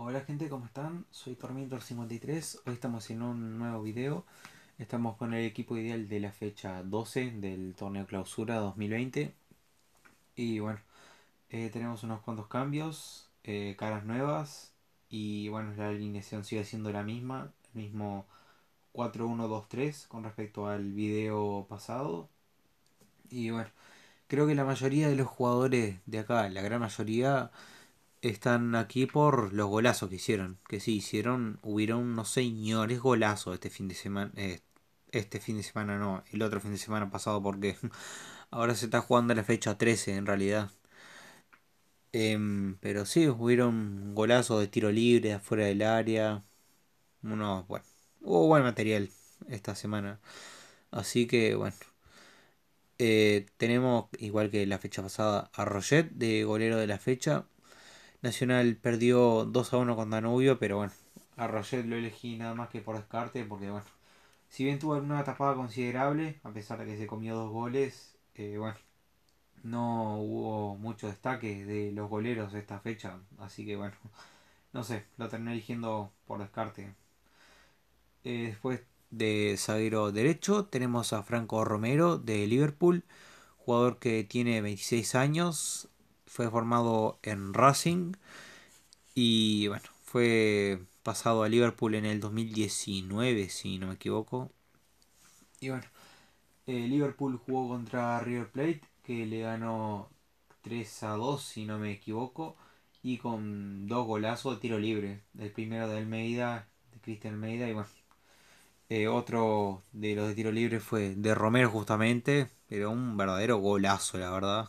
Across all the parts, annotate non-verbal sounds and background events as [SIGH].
Hola gente, ¿cómo están? Soy Tormentor53, hoy estamos haciendo un nuevo video. Estamos con el equipo ideal de la fecha 12 del torneo clausura 2020. Y bueno, eh, tenemos unos cuantos cambios, eh, caras nuevas y bueno, la alineación sigue siendo la misma, el mismo 4-1-2-3 con respecto al video pasado. Y bueno, creo que la mayoría de los jugadores de acá, la gran mayoría están aquí por los golazos que hicieron. Que sí, hicieron, hubieron unos señores golazos este fin de semana. Eh, este fin de semana no, el otro fin de semana pasado porque [LAUGHS] ahora se está jugando la fecha 13 en realidad. Em, pero sí, hubieron golazos de tiro libre afuera del área. Uno, bueno, hubo buen material esta semana. Así que bueno. Eh, tenemos, igual que la fecha pasada, a Roget de golero de la fecha. Nacional perdió 2 a 1 con Danubio, pero bueno, a Roger lo elegí nada más que por descarte, porque bueno, si bien tuvo una tapada considerable, a pesar de que se comió dos goles, eh, bueno, no hubo mucho destaque de los goleros esta fecha, así que bueno, no sé, lo terminé eligiendo por descarte. Eh, después de zaguero derecho tenemos a Franco Romero de Liverpool, jugador que tiene 26 años, fue formado en Racing y bueno, fue pasado a Liverpool en el 2019, si no me equivoco. Y bueno, eh, Liverpool jugó contra River Plate, que le ganó 3 a 2, si no me equivoco, y con dos golazos de tiro libre. El primero de Almeida, de Cristian Almeida, y bueno. Eh, otro de los de tiro libre fue de Romero justamente, pero un verdadero golazo, la verdad.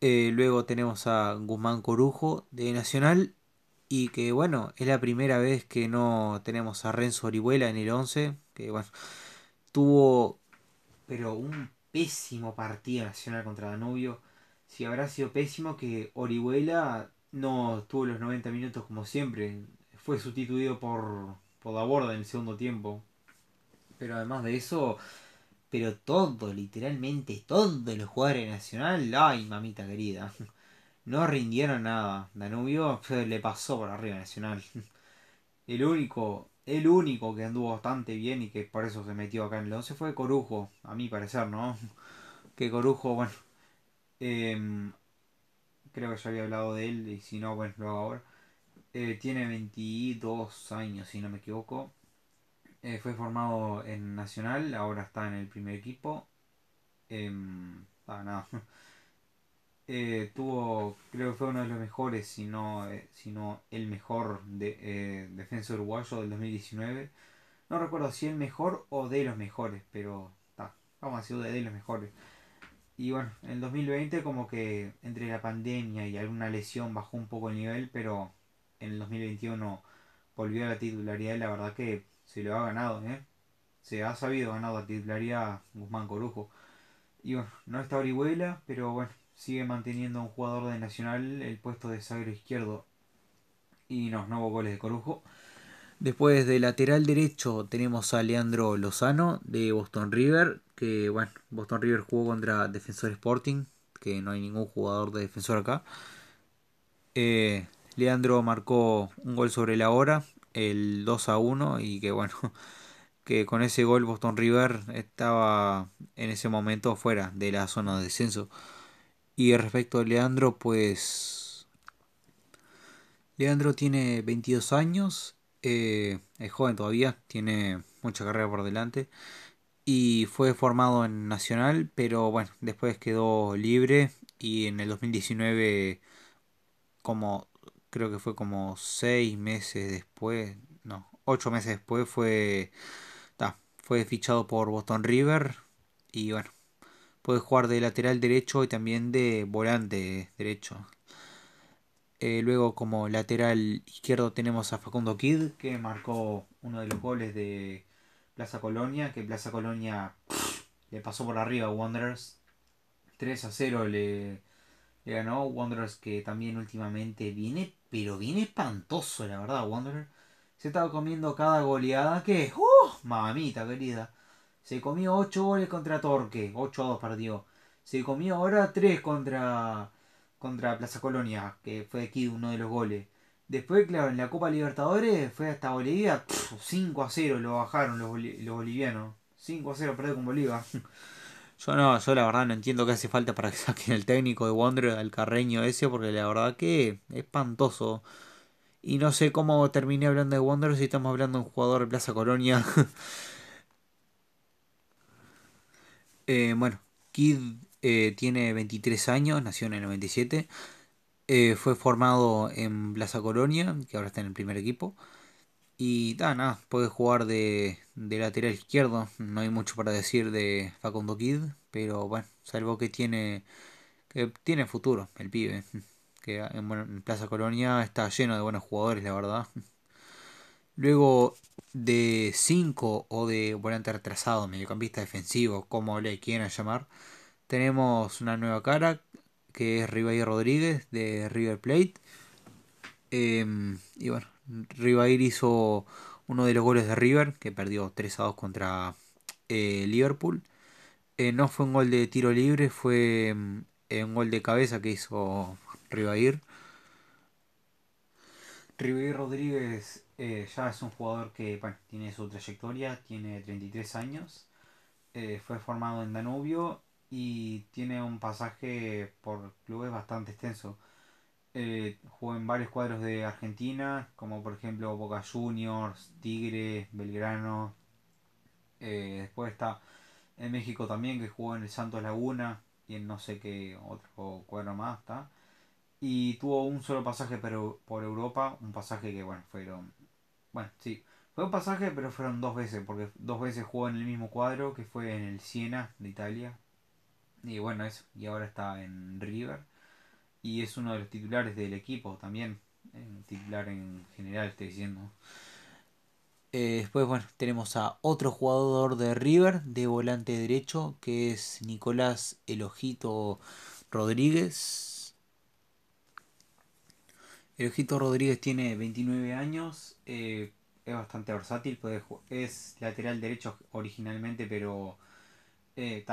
Eh, luego tenemos a Guzmán Corujo de Nacional. Y que bueno, es la primera vez que no tenemos a Renzo Orihuela en el 11. Que bueno, tuvo pero un pésimo partido Nacional contra Danubio. Si habrá sido pésimo que Orihuela no tuvo los 90 minutos como siempre. Fue sustituido por, por la en el segundo tiempo. Pero además de eso, pero todo, literalmente todos los jugadores nacional, ay mamita querida, [LAUGHS] no rindieron nada. Danubio le pasó por arriba Nacional. [LAUGHS] El único, el único que anduvo bastante bien y que por eso se metió acá en el 11 fue Corujo, a mi parecer, ¿no? [LAUGHS] Que Corujo, bueno, em, creo que ya había hablado de él y si no, bueno, lo hago ahora. Eh, tiene 22 años, si no me equivoco. Eh, fue formado en Nacional, ahora está en el primer equipo. Em, [LAUGHS] eh, tuvo, creo que fue uno de los mejores, si no, eh, el mejor de, eh, defensa uruguayo del 2019. No recuerdo si el mejor o de los mejores, pero está, vamos a decir de, de los mejores. Y bueno, en el 2020 como que entre la pandemia y alguna lesión bajó un poco el nivel, pero en el 2021 volvió a la titularidad y la verdad que se lo ha ganado, ¿eh? Se ha sabido ganar la titularía Guzmán Corujo. Y bueno, no está Orihuela, pero bueno, sigue manteniendo un jugador de Nacional el puesto de sagro izquierdo. Y los no goles de Corujo. Después de lateral derecho tenemos a Leandro Lozano de Boston River, que bueno, Boston River jugó contra Defensor Sporting, que no hay ningún jugador de defensor acá. Eh, Leandro marcó un gol sobre la hora el 2 a 1 y que bueno, [LAUGHS] que con ese gol Boston River estaba en ese momento fuera de la zona de descenso. Y respecto a Leandro, pues Leandro tiene 22 años, eh, es joven todavía, tiene mucha carrera por delante y fue formado en Nacional, pero bueno, después quedó libre y en el 2019 como creo que fue como seis meses después, no, ocho meses después fue, fue fichado por Boston River y bueno, puede jugar de lateral derecho y también de volante derecho. Eh, luego como lateral izquierdo tenemos a Facundo Kid que marcó uno de los goles de Plaza Colonia, que Plaza Colonia le pasó por arriba a Wanderers. 3 a 0 le, ya no Wanderers que también últimamente viene, pero viene espantoso, la verdad, Wanderers. Se estaba comiendo cada goleada que, ¡uh! Mamita querida. Se comió 8 goles contra Torque, 8 a 2 perdió. Se comió ahora 3 contra contra Plaza Colonia, que fue aquí uno de los goles. Después, claro, en la Copa Libertadores fue hasta Bolivia, 5 a 0 lo bajaron los, los bolivianos. 5 a 0 perdió con Bolivia yo no, yo la verdad no entiendo qué hace falta para que [LAUGHS] saquen el técnico de Wanderer al carreño ese, porque la verdad que es espantoso. Y no sé cómo terminé hablando de Wanderer si estamos hablando de un jugador de Plaza Colonia. [LAUGHS] Eh, bueno, Kid eh, tiene 23 años, nació en el 97. Eh, fue formado en Plaza Colonia, que ahora está en el primer equipo. Y nada, puede jugar de, de, lateral izquierdo. No hay mucho para decir de Facundo Kid, pero bueno, salvo que tiene, que tiene futuro el pibe. Que en, Plaza Colonia está lleno de buenos jugadores, la verdad. Luego de 5 o de volante retrasado, mediocampista defensivo, como le quieran llamar, tenemos una nueva cara que es Ribeiro Rodríguez de River Plate. Em, y bueno, Rivair hizo uno de los goles de River, que perdió 3 a 2 contra eh, Liverpool. Eh, no fue un gol de tiro libre, fue eh, un gol de cabeza que hizo Rivair. Rivair Rodríguez ya es un jugador que tiene su trayectoria, tiene 33 años, fue formado en Danubio y tiene un pasaje por clubes bastante extenso. Eh, jugó en varios cuadros de Argentina, como por ejemplo Boca Juniors, Tigre, Belgrano. Eh, después está en México también, que jugó en el Santos Laguna y en no sé qué otro cuadro más está. Y tuvo un solo pasaje por, por Europa, un pasaje que, bueno, fueron. Bueno, sí, fue un pasaje, pero fueron dos veces, porque dos veces jugó en el mismo cuadro, que fue en el Siena de Italia. Y bueno, eso, y ahora está en River y es uno de los titulares del equipo también, titular en general estoy diciendo. Eh, después, bueno, tenemos a otro jugador de River, de volante derecho, que es Nicolás Elojito Rodríguez. Elojito Rodríguez tiene 29 años, eh, es bastante versátil, es lateral derecho originalmente, pero eh,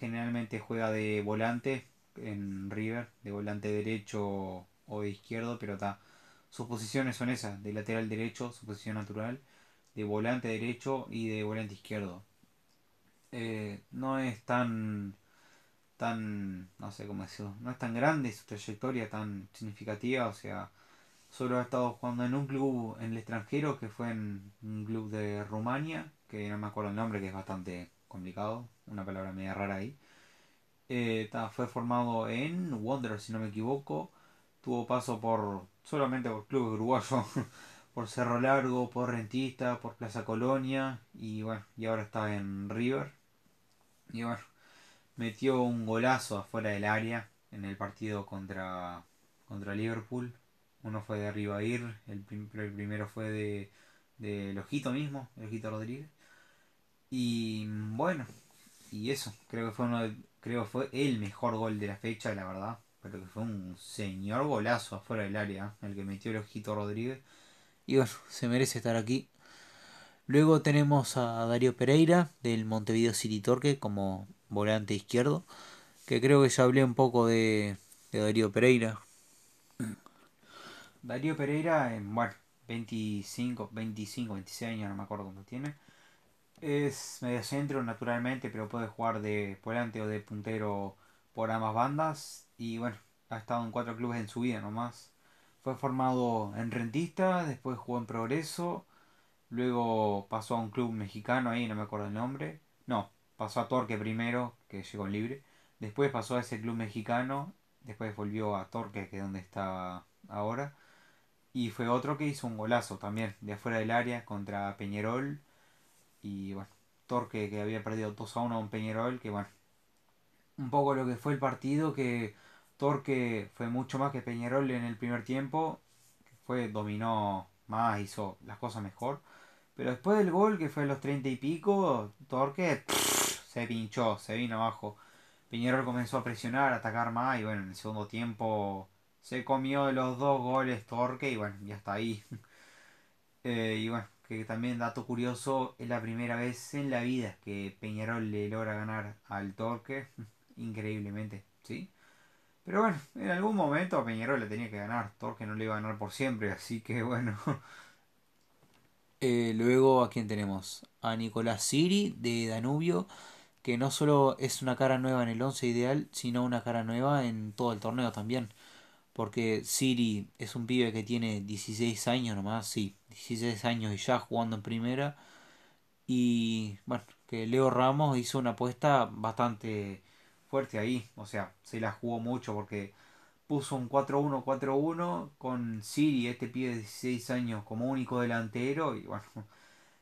generalmente juega de volante, en River, de volante derecho o izquierdo, pero está. Sus posiciones son esas, de lateral derecho, su posición natural, de volante derecho y de volante izquierdo. Eh, no es tan tan no sé cómo decirlo no es tan grande su trayectoria tan significativa o sea solo ha estado jugando en un club en el extranjero que fue en un club de Rumania que no me acuerdo el nombre que es bastante complicado una palabra media rara ahí eh, fue formado en Wonder, si no me equivoco. Tuvo paso por solamente por club uruguayo, [LAUGHS] por Cerro Largo, por Rentista, por Plaza Colonia y bueno, y ahora está en River. Y bueno, metió un golazo afuera del área en el partido contra, contra Liverpool. Uno fue de Arriba el, el primero fue de, de Lojito mismo, Lojito Rodríguez. Y mm, bueno, y eso, creo que fue uno de, Creo que fue el mejor gol de la fecha, la verdad. Pero que fue un señor golazo afuera del área, el que metió el ojito Rodríguez. Y bueno, se merece estar aquí. Luego tenemos a Darío Pereira del Montevideo City Torque como volante izquierdo. Que creo que ya hablé un poco de, Darío Pereira. Darío Pereira, bueno, 25, 25, 26 años, no me acuerdo cómo tiene. Es mediocentro naturalmente, pero puede jugar de volante o de puntero por ambas bandas. Y bueno, ha estado en cuatro clubes en su vida nomás. Fue formado en Rentista, después jugó en Progreso, luego pasó a un club mexicano ahí, no me acuerdo el nombre. No, pasó a Torque primero, que llegó libre. Después pasó a ese club mexicano, después volvió a Torque, que es donde está ahora. Y fue otro que hizo un golazo también, de afuera del área, contra Peñarol y bueno, Torque que había perdido 2 a 1 a un Peñarol, que bueno, un poco lo que fue el partido, que Torque fue mucho más que Peñarol en el primer tiempo, fue, dominó más, hizo las cosas mejor. Pero después del gol, que fue en los 30 y pico, Torque se pinchó, se vino abajo. Peñarol comenzó a presionar, a atacar más y bueno, en el segundo tiempo se comió los dos goles Torque y bueno, ya está ahí. [LAUGHS] Eh, y bueno, que también dato curioso, es la primera vez en la vida que Peñarol le logra ganar al Torque, [LAUGHS] increíblemente, ¿sí? Pero bueno, en algún momento Peñarol le tenía que ganar, Torque no le iba a ganar por siempre, así que [LAUGHS] bueno. Eh, luego a quién tenemos? A Nicolás Siri de Danubio, que no solo es una cara nueva en el 11 ideal, sino una cara nueva en todo el torneo también. Porque Siri es un pibe que tiene 16 años nomás, sí, 16 años y ya jugando en primera. Y bueno, que Leo Ramos hizo una apuesta bastante fuerte ahí. O sea, se la jugó mucho porque puso un 4-1-4-1 con Siri, este pibe de 16 años, como único delantero. Y bueno, [LAUGHS]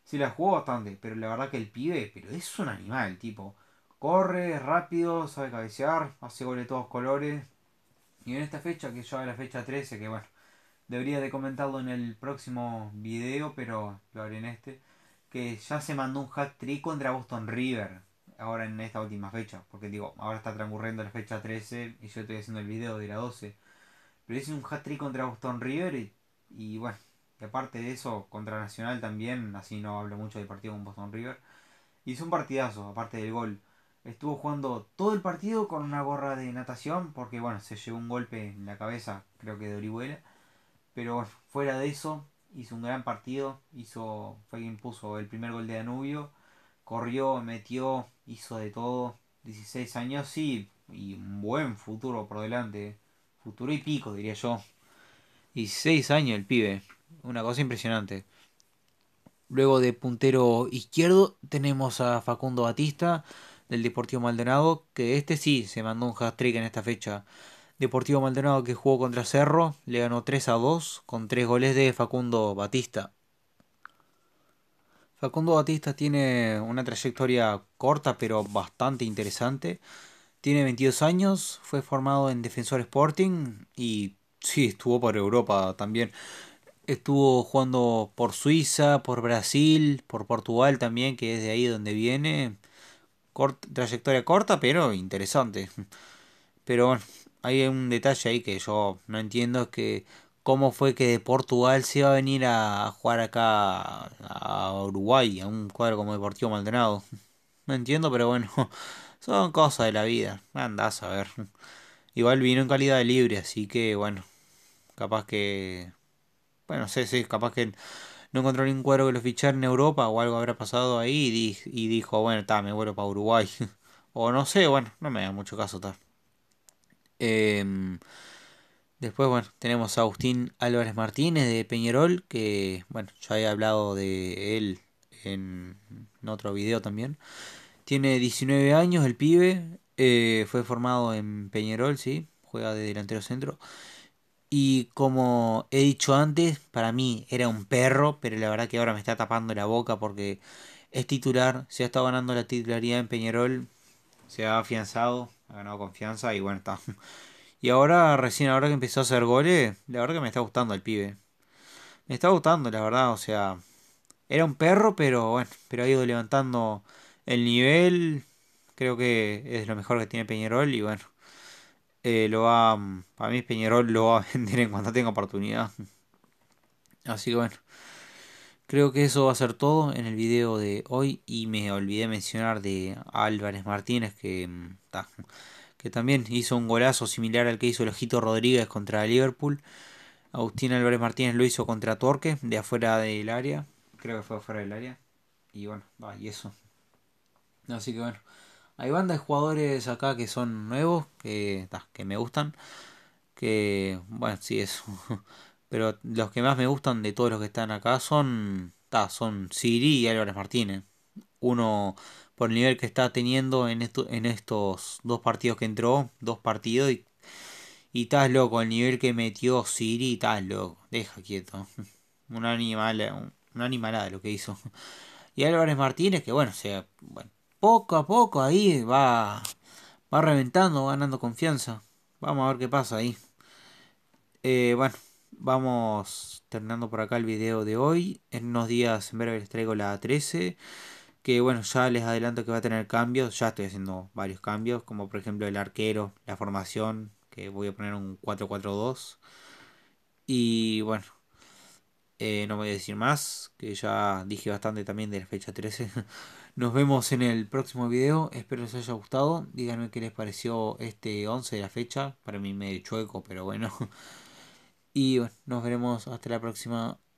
se la jugó bastante. Pero la verdad que el pibe, pero es un animal, tipo. Corre, rápido, sabe cabecear, hace goles de todos colores. Y en esta fecha, que ya es la fecha 13, que bueno, debería de comentarlo en el próximo video, pero lo haré en este, que ya se mandó un hat trick contra Boston River, ahora en esta última fecha, porque digo, ahora está transcurriendo la fecha 13 y yo estoy haciendo el video de la 12, pero hice un hat trick contra Boston River y, bueno, y aparte de eso, contra Nacional también, así no hablo mucho del partido con Boston River, hizo un partidazo, aparte del gol estuvo jugando todo el partido con una gorra de natación, porque bueno, se llevó un golpe en la cabeza, creo que de Orihuela. Pero fuera de eso, hizo un gran partido, hizo, fue quien puso el primer gol de Anubio corrió, metió, hizo de todo. 16 años, sí, y un buen futuro por delante. Futuro y pico, diría yo. 16 años el pibe, una cosa impresionante. Luego de puntero izquierdo tenemos a Facundo Batista, del Deportivo Maldonado, que este sí se mandó un hat-trick en esta fecha. Deportivo Maldonado que jugó contra Cerro, le ganó 3 a 2 con 3 goles de Facundo Batista. Facundo Batista tiene una trayectoria corta pero bastante interesante. Tiene 22 años, fue formado en Defensor Sporting y sí, estuvo por Europa también. Estuvo jugando por Suiza, por Brasil, por Portugal también, que es de ahí donde viene trayectoria corta, pero interesante. Pero bueno, hay un detalle ahí que yo no entiendo, es que cómo fue que de Portugal se iba a venir a jugar acá a Uruguay, a un cuadro como Deportivo Maldonado. No entiendo, pero bueno, [LAUGHS] son cosas de la vida. Andás a ver. Igual vino en calidad de libre, así que bueno, capaz que... Bueno, sé, sí, sí, capaz que no encontró ningún cuadro que lo fichara en Europa o algo habrá pasado ahí y, dijo, bueno, está, me vuelvo para Uruguay. [LAUGHS] o no sé, bueno, no me da mucho caso, tal em, después, bueno, tenemos a Agustín Álvarez Martínez de Peñerol, que, bueno, ya he hablado de él en, otro video también. Tiene 19 años el pibe, eh, fue formado en Peñerol, sí, juega de delantero centro. Y como he dicho antes, para mí era un perro, pero la verdad que ahora me está tapando la boca porque es titular, se ha estado ganando la titularidad en Peñarol, se ha afianzado, ha ganado confianza y bueno, está. [LAUGHS] Y ahora, recién ahora que empezó a hacer goles, la verdad que me está gustando el pibe. Me está gustando, la verdad, o sea, era un perro, pero bueno, pero ha ido levantando el nivel, creo que es lo mejor que tiene Peñarol y bueno, eh, lo va, para mí Peñarol lo va a [LAUGHS] vender en cuanto tenga oportunidad. Así que bueno, creo que eso va a ser todo en el video de hoy y me olvidé mencionar de Álvarez Martínez que, mm, que también hizo un golazo similar al que hizo el Ojito Rodríguez contra Liverpool. Agustín Álvarez Martínez lo hizo contra Torque de afuera del área, creo que fue afuera del área. Y bueno, va, y eso. Así que bueno. Hay bandas de jugadores acá que son nuevos, que, que me gustan. Que, bueno, sí, es. [LAUGHS] Pero los que más me gustan de todos los que están acá son. son Siri y Álvarez Martínez. Uno, por el nivel que está teniendo en, en estos dos partidos que entró, dos partidos, y, y estás loco, el nivel que metió Siri, estás loco, deja quieto. [LAUGHS] Un animal, un, animalada lo que hizo. [LAUGHS] Y Álvarez Martínez, que bueno, o sea, poco a poco ahí va, va reventando, ganando confianza. Vamos a ver qué pasa ahí. Eh, bueno, vamos terminando por acá el video de hoy. En unos días en breve les traigo la 13. Que bueno, ya les adelanto que va a tener cambios. Ya estoy haciendo varios cambios. Como por ejemplo el arquero, la formación. Que voy a poner un 4-4-2. Y bueno. Eh, no voy a decir más. Que ya dije bastante también de la fecha 13. [LAUGHS] Nos vemos en el próximo video. Espero les haya gustado. Díganme qué les pareció este 11 de la fecha. Para mí medio chueco, pero bueno. [LAUGHS] Y bueno, nos veremos hasta la próxima.